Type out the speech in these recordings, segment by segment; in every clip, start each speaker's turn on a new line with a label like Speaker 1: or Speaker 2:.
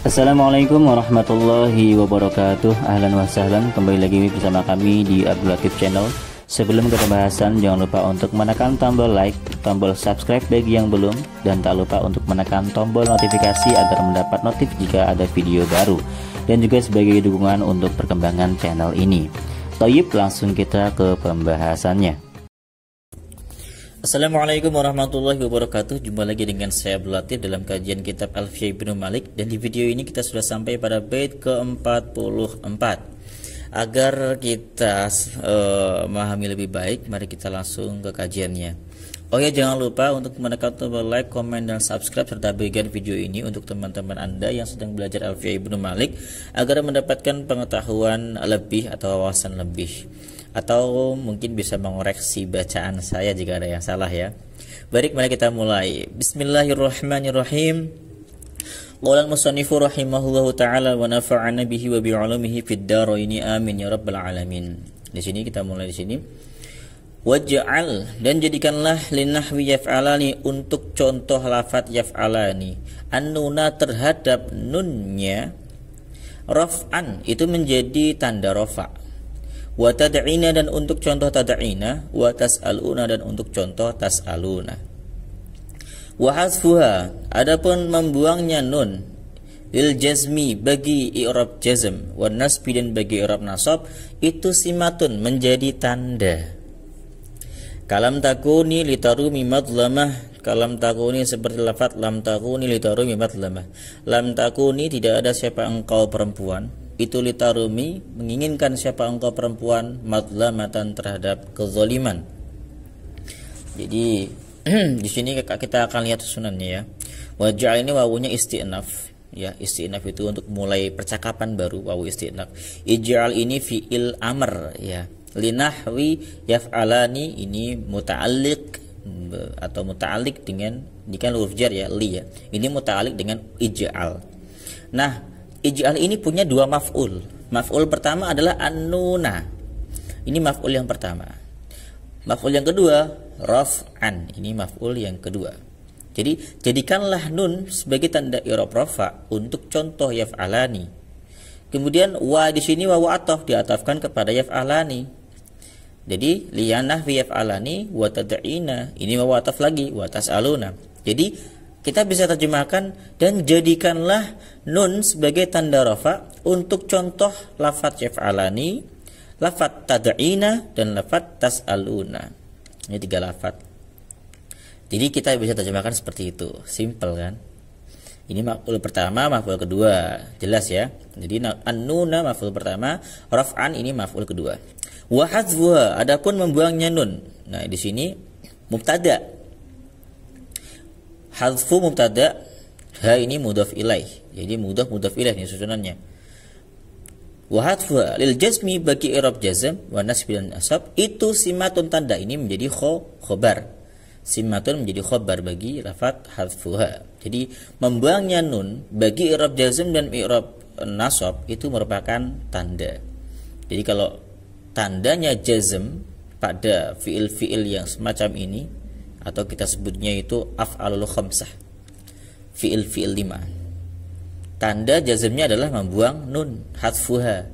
Speaker 1: Assalamualaikum warahmatullahi wabarakatuh Ahlan wa sahlan Kembali lagi bersama kami di Abdul Latif Channel Sebelum ke pembahasan jangan lupa untuk menekan tombol like Tombol subscribe bagi yang belum Dan tak lupa untuk menekan tombol notifikasi Agar mendapat notif jika ada video baru Dan juga sebagai dukungan untuk perkembangan channel ini Toyib langsung kita ke pembahasannya Assalamualaikum warahmatullahi wabarakatuh Jumpa lagi dengan saya Belati dalam kajian kitab Alfiya Ibnu Malik Dan di video ini kita sudah sampai pada bait ke-44 Agar kita uh, memahami lebih baik Mari kita langsung ke kajiannya Oh ya jangan lupa untuk menekan tombol like, comment, dan subscribe Serta bagikan video ini untuk teman-teman Anda yang sedang belajar Alfiya Ibnu Malik Agar mendapatkan pengetahuan lebih atau wawasan lebih atau mungkin bisa mengoreksi bacaan saya jika ada yang salah ya. Baik, mari kita mulai. Bismillahirrahmanirrahim. Qala al-musannifu rahimahullahu taala wa nafa'ana bihi wa bi'ulumihi fid dharain amin ya rabbal alamin. Di sini kita mulai di sini. Waj'al dan jadikanlah linahwi yaf'alani untuk contoh lafat yaf'alani. An-nuna terhadap nunnya raf'an itu menjadi tanda rofa wa tad'ina dan untuk contoh tad'ina wa tas'aluna dan untuk contoh tas'aluna wa hasfuha adapun membuangnya nun lil jazmi bagi i'rab jazm wa nasbi dan bagi i'rab nasab itu simatun menjadi tanda kalam takuni litarumi madlamah kalam takuni seperti lafat lam takuni litarumi madlamah lam takuni tidak ada siapa engkau perempuan itu litarumi menginginkan siapa engkau perempuan matlamatan terhadap kezoliman jadi di sini kita akan lihat susunannya ya wajah ini wawunya istinaf ya istinaf itu untuk mulai percakapan baru wawu istinaf ijal ini fiil amr ya linahwi yaf'alani ini muta'alliq atau mutalik dengan ini kan huruf jar ya li ya ini mutalik dengan ij'al nah ij'al ini punya dua maf'ul. Maf'ul pertama adalah annuna. Ini maf'ul yang pertama. Maf'ul yang kedua raf'an. Ini maf'ul yang kedua. Jadi jadikanlah nun sebagai tanda i'rab rafa untuk contoh yaf'alani. Kemudian wa di sini wa wa'atof diatafkan kepada yaf'alani. Jadi liyanah fi yaf'alani wa tad'ina. Ini wa wa'atof lagi wa tas'aluna. Jadi kita bisa terjemahkan dan jadikanlah nun sebagai tanda rafa untuk contoh lafat yaf'alani, lafat tada'ina, dan lafat tas'aluna. Ini tiga lafat. Jadi kita bisa terjemahkan seperti itu. Simple kan? Ini maf'ul pertama, maf'ul kedua. Jelas ya. Jadi an-nuna maf'ul pertama, raf'an ini maf'ul kedua. Wahatwa adapun membuangnya nun. Nah, di sini mubtada hadfu mubtada ha ini mudaf ilaih jadi mudaf mudaf ilaih ini susunannya wa hadfu lil jazmi bagi i'rab jazm wa nasb dan asab itu simatun tanda ini menjadi khobar simatun menjadi khobar bagi lafat hadfuha jadi membuangnya nun bagi i'rab jazm dan i'rab nasab itu merupakan tanda jadi kalau tandanya jazm pada fiil-fiil yang semacam ini atau kita sebutnya itu af'alul khamsah fi'il fi'il lima tanda jazmnya adalah membuang nun hatfuha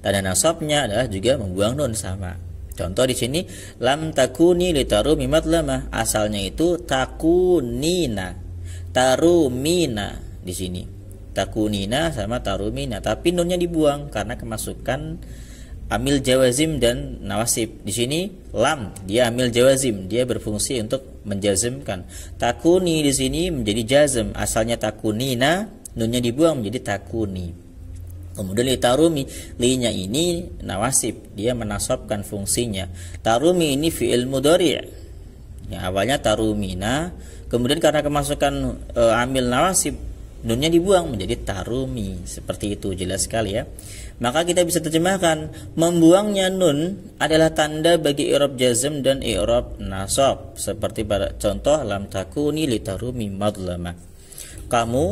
Speaker 1: tanda nasabnya adalah juga membuang nun sama contoh di sini lam takuni litaru mimat lama asalnya itu takunina tarumina di sini takunina sama tarumina tapi nunnya dibuang karena kemasukan amil jawazim dan nawasib. Di sini lam dia amil jawazim, dia berfungsi untuk menjazmkan. Takuni di sini menjadi jazm, asalnya takuni takunina, nunnya dibuang menjadi takuni. Kemudian li tarumi, linya ini nawasib, dia menasabkan fungsinya. Tarumi ini fi'il mudhari'. Ya, awalnya tarumina, kemudian karena kemasukan e, amil nawasib Nunnya dibuang menjadi tarumi. Seperti itu jelas sekali ya. Maka kita bisa terjemahkan membuangnya nun adalah tanda bagi i'rab jazm dan i'rab nasab. Seperti pada contoh lam takuni li tarumi madlama. Kamu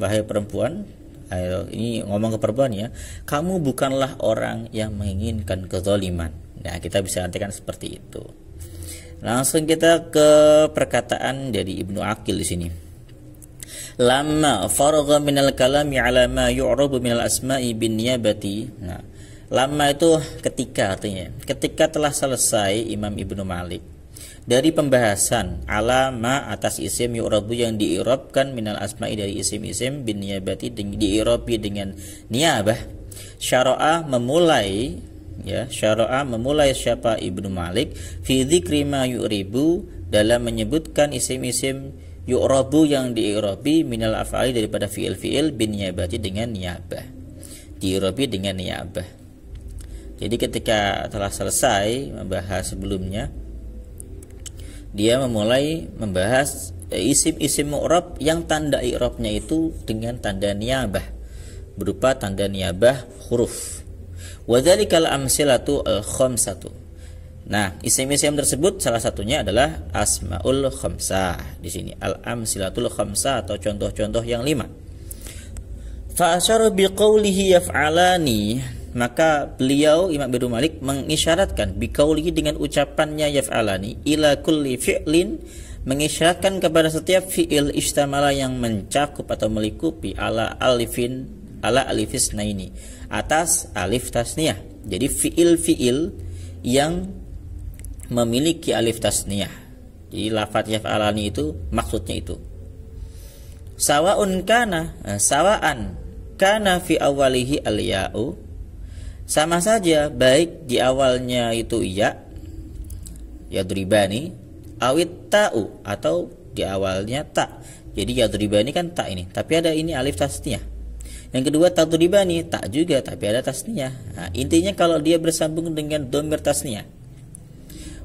Speaker 1: bahaya perempuan Ayo, ini ngomong ke perempuan ya. Kamu bukanlah orang yang menginginkan kezaliman. Nah, kita bisa artikan seperti itu. Langsung kita ke perkataan dari Ibnu Akil di sini lama faragha minal kalami ala ma yu'rabu minal asma'i bin niyabati nah lama itu ketika artinya ketika telah selesai Imam Ibnu Malik dari pembahasan alama atas isim yu'rabu yang diirobkan minal asma'i dari isim-isim bin niyabati diirobi dengan niyabah syara'ah memulai ya syara'ah memulai siapa Ibnu Malik fi dzikri ma yu'ribu dalam menyebutkan isim-isim yu'rabu yang di'irabi minal af'ali daripada fi'il-fi'il bin niyabati dengan niyabah di'irabi dengan niyabah jadi ketika telah selesai membahas sebelumnya dia memulai membahas eh, isim-isim mu'rab yang tanda i'rabnya itu dengan tanda niyabah berupa tanda niyabah huruf wadhalikal amsilatu al-khamsatu Nah, isim-isim tersebut salah satunya adalah asmaul khamsah. Di sini al-amsilatul khamsah atau contoh-contoh yang lima. bi qawlihi yaf'alani maka beliau Imam Bin Malik mengisyaratkan qawlihi dengan ucapannya yaf'alani ila kulli fi'lin mengisyaratkan kepada setiap fi'il istamala yang mencakup atau melikupi ala alifin ala alifis ini atas alif tasniyah. Jadi fi'il-fi'il yang memiliki alif tasniyah. Jadi lafadz yaf'alani itu maksudnya itu. Sawaun kana, eh, sawaan kana fi awalihi al Sama saja baik di awalnya itu iya yadribani awit ta'u atau di awalnya tak. Jadi yadribani kan tak ini, tapi ada ini alif tasniyah. Yang kedua tadribani tak juga tapi ada tasniyah. Nah, intinya kalau dia bersambung dengan domir tasniyah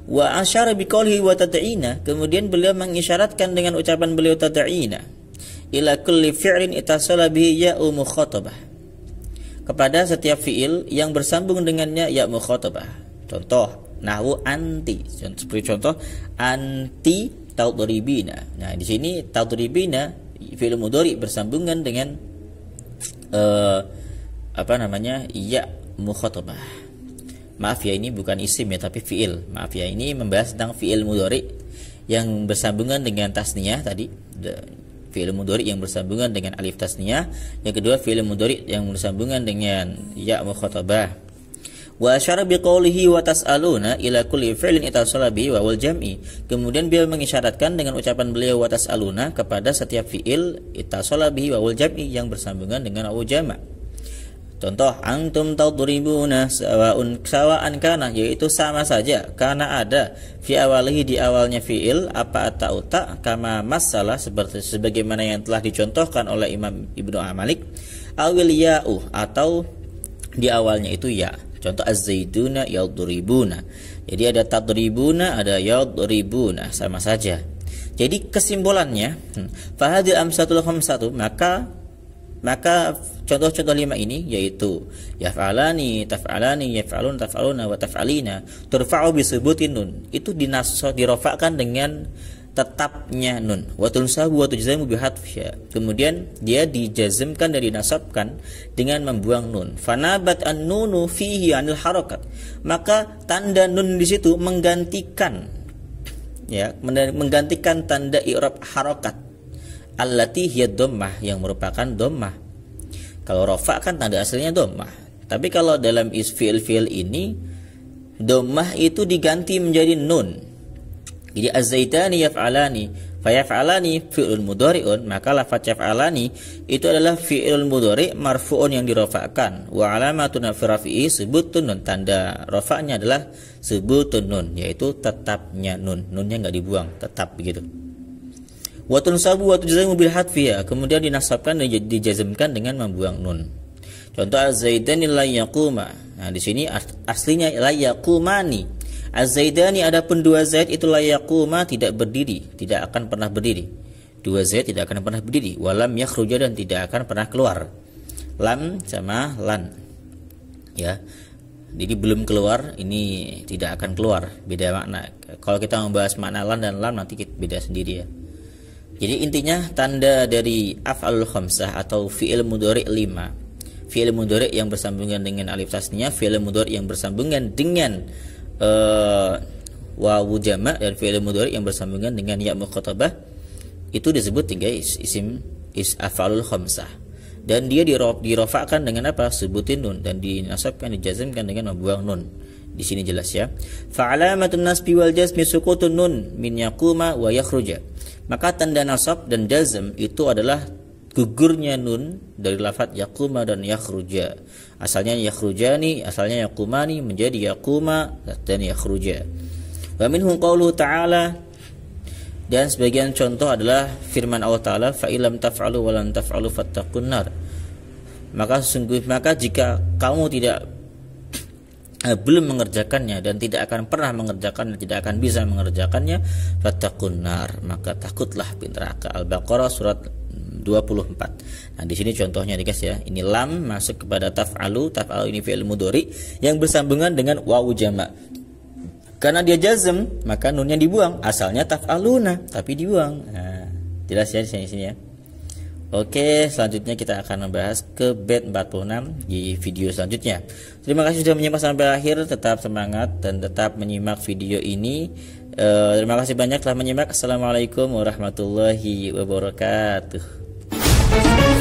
Speaker 1: wa asyara biqaulihi wa tad'ina kemudian beliau mengisyaratkan dengan ucapan beliau tad'ina ila kulli fi'lin itasala bihi ya mukhatabah kepada setiap fi'il yang bersambung dengannya ya mukhatabah contoh nahwu anti seperti contoh anti taudribina nah di sini taudribina fi'il mudhari bersambungan dengan uh, apa namanya ya mukhatabah maaf ya ini bukan isim ya tapi fiil maaf ya ini membahas tentang fiil mudori yang bersambungan dengan tasniyah tadi fiil mudori yang bersambungan dengan alif tasniyah yang kedua fiil mudori yang bersambungan dengan ya mukhotobah wa asyara biqaulihi wa tas'aluna ila kulli fi'lin itasala bihi wa wal jam'i. Kemudian beliau mengisyaratkan dengan ucapan beliau wa tas'aluna kepada setiap fi'il itasala bihi wa wal jam'i yang bersambungan dengan au jama'. Contoh antum tadribuna sawaun sawaan kana yaitu sama saja karena ada fi awalihi di awalnya fiil apa atau tak kama masalah seperti sebagaimana yang telah dicontohkan oleh Imam Ibnu Amalik awil ya'u atau di awalnya itu ya. Contoh az-zaiduna yadribuna. Jadi ada tadribuna ada yadribuna sama saja. Jadi kesimpulannya hmm, fahadil amsatul satu maka maka contoh-contoh lima ini yaitu yaf'alani taf'alani yaf'alun taf'aluna wa taf'alina turfa'u bi subutin nun itu dinasoh dirofakkan dengan tetapnya nun wa tunsabu wa tujzamu bi kemudian dia dijazmkan dan dinasabkan dengan membuang nun fanabat an nunu fihi anil harakat maka tanda nun di situ menggantikan ya menggantikan tanda i'rab harakat allati hiya dommah yang merupakan dommah. Kalau rofa kan tanda aslinya dommah. Tapi kalau dalam isfil fi'il ini dommah itu diganti menjadi nun. Jadi az-zaitani yaf'alani fayaf'alani fi'lun mudhari'un maka lafaz yaf'alani itu adalah fi'il mudhari' marfu'un yang dirofakan wa alamatun fi sebutun nun tanda rofaknya adalah sebutun nun yaitu tetapnya nun nunnya nggak dibuang tetap begitu Watun sabu wa mobil bil ya. kemudian dinasabkan dan dijazmkan dengan membuang nun contoh Azaidani zaidani la yaquma nah di sini aslinya la yaqumani Azaidani ada pun dua zaid itu la yaquma tidak berdiri tidak akan pernah berdiri dua zaid tidak akan pernah berdiri walam yakhruja dan tidak akan pernah keluar lam sama lan ya jadi belum keluar ini tidak akan keluar beda makna kalau kita membahas makna lan dan lam nanti kita beda sendiri ya jadi intinya tanda dari af'alul khamsah atau fi'il mudhari' lima, Fi'il mudhari' yang bersambungan dengan alif tasnya, fi'il mudhari' yang bersambungan dengan uh, wawu jama' dan fi'il mudhari' yang bersambungan dengan ya muqatabah itu disebut tiga isim is af'alul khamsah. Dan dia dirofakkan dengan apa? Sebutin nun dan dinasabkan dijazmkan dengan membuang nun di sini jelas ya. Fa'alamatun nasbi wal jazmi sukutun nun min yaquma wa yakhruja. Maka tanda nasab dan jazm itu adalah gugurnya nun dari lafat yakuma dan yakhruja. Asalnya yakhrujani, asalnya yakumani menjadi yakuma dan yakhruja. Wa minhum ta'ala dan sebagian contoh adalah firman Allah Ta'ala fa'ilam taf'alu walam taf'alu fattaqun nar maka sungguh maka jika kamu tidak Eh, belum mengerjakannya dan tidak akan pernah mengerjakan dan tidak akan bisa mengerjakannya fatakunar maka takutlah api neraka al-baqarah surat 24 nah di sini contohnya nih guys ya ini lam masuk kepada taf'alu taf'alu ini fi'il mudhari yang bersambungan dengan wawu jamak karena dia jazm maka nunnya dibuang asalnya taf'aluna tapi dibuang nah jelas ya di sini, sini ya Oke, selanjutnya kita akan membahas ke bed 46 di video selanjutnya. Terima kasih sudah menyimak sampai akhir, tetap semangat dan tetap menyimak video ini. E, terima kasih banyak telah menyimak. Assalamualaikum warahmatullahi wabarakatuh.